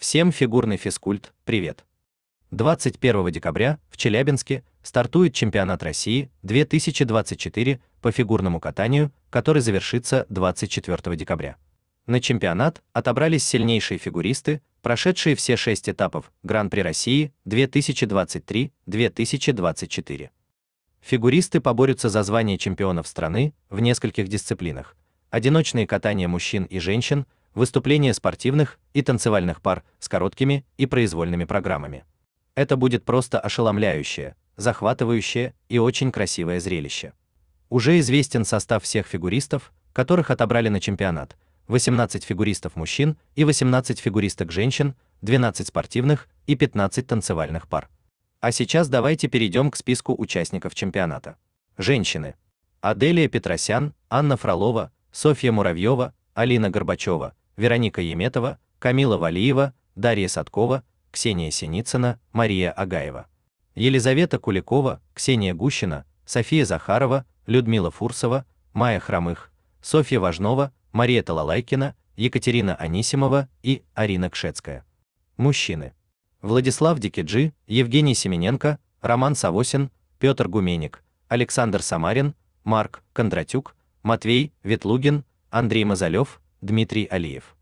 Всем фигурный физкульт, привет! 21 декабря в Челябинске стартует чемпионат России 2024 по фигурному катанию, который завершится 24 декабря. На чемпионат отобрались сильнейшие фигуристы, прошедшие все шесть этапов Гран-при России 2023-2024. Фигуристы поборются за звание чемпионов страны в нескольких дисциплинах: одиночные катания мужчин и женщин, выступления спортивных и танцевальных пар с короткими и произвольными программами. Это будет просто ошеломляющее, захватывающее и очень красивое зрелище. Уже известен состав всех фигуристов, которых отобрали на чемпионат. 18 фигуристов мужчин и 18 фигуристок женщин, 12 спортивных и 15 танцевальных пар. А сейчас давайте перейдем к списку участников чемпионата. Женщины. Аделия Петросян, Анна Фролова, Софья Муравьева, Алина Горбачева, Вероника Еметова, Камила Валиева, Дарья Садкова, Ксения Синицына, Мария Агаева. Елизавета Куликова, Ксения Гущина, София Захарова, Людмила Фурсова, Майя Хромых, Софья Важнова, Мария Талалайкина, Екатерина Анисимова и Арина Кшецкая. Мужчины. Владислав Дикиджи, Евгений Семененко, Роман Савосин, Петр Гуменик, Александр Самарин, Марк Кондратюк, Матвей Ветлугин, Андрей Мазалев, Дмитрий Алиев.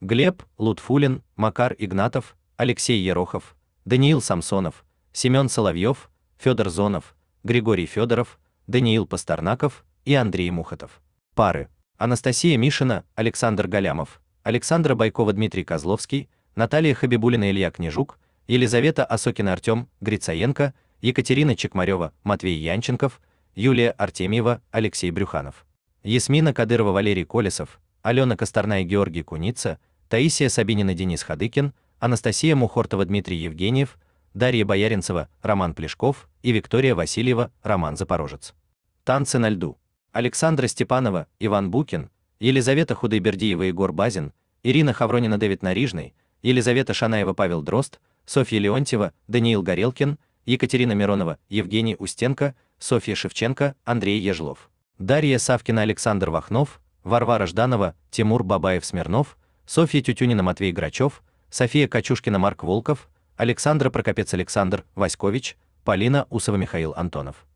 Глеб, Лутфулин, Макар Игнатов, Алексей Ерохов, Даниил Самсонов, Семен Соловьев, Федор Зонов, Григорий Федоров, Даниил Пастернаков и Андрей Мухотов. Пары. Анастасия Мишина, Александр Галямов, Александра Байкова, Дмитрий Козловский, Наталья Хабибулина, Илья Княжук, Елизавета Осокина, Артем Грицаенко, Екатерина Чекмарева, Матвей Янченков, Юлия Артемьева, Алексей Брюханов. Ясмина Кадырова, Валерий Колесов, Алена Косторная, Георгий Куница, Таисия Сабинина, Денис Хадыкин, Анастасия Мухортова, Дмитрий Евгеньев, Дарья Бояринцева, Роман Плешков и Виктория Васильева, Роман Запорожец. Танцы на льду. Александра Степанова, Иван Букин, Елизавета Худайбердиева, Егор Базин, Ирина Хавронина, Дэвид Нарижный, Елизавета Шанаева, Павел Дрозд, Софья Леонтьева, Даниил Горелкин, Екатерина Миронова, Евгений Устенко, Софья Шевченко, Андрей Ежлов. Дарья Савкина, Александр Вахнов, Варвара Жданова, Тимур Бабаев-Смирнов, Софья Тютюнина Матвей Грачев, София Качушкина Марк Волков, Александра Прокопец Александр Васькович, Полина Усова Михаил Антонов.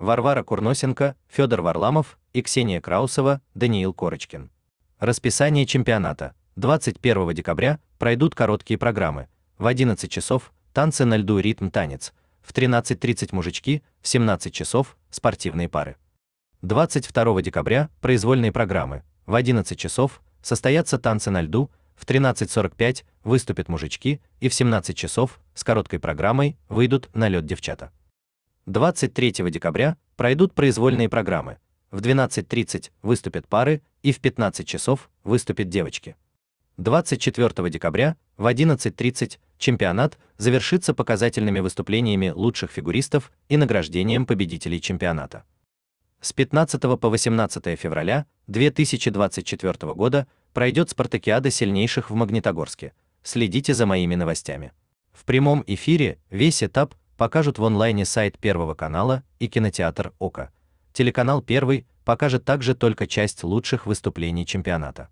Варвара Курносенко, Федор Варламов и Ксения Краусова, Даниил Корочкин. Расписание чемпионата. 21 декабря пройдут короткие программы. В 11 часов танцы на льду ритм танец, в 13.30 мужички, в 17 часов спортивные пары. 22 декабря произвольные программы. В 11 часов состоятся танцы на льду, в 13.45 выступят мужички и в 17 часов с короткой программой выйдут на лед девчата. 23 декабря пройдут произвольные программы. В 12.30 выступят пары и в 15 часов выступят девочки. 24 декабря в 11.30 чемпионат завершится показательными выступлениями лучших фигуристов и награждением победителей чемпионата с 15 по 18 февраля 2024 года пройдет спартакиада сильнейших в Магнитогорске. Следите за моими новостями. В прямом эфире весь этап покажут в онлайне сайт Первого канала и кинотеатр ОКО. Телеканал Первый покажет также только часть лучших выступлений чемпионата.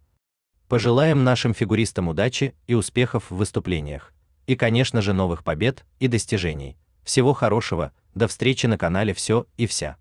Пожелаем нашим фигуристам удачи и успехов в выступлениях. И, конечно же, новых побед и достижений. Всего хорошего, до встречи на канале «Все и вся».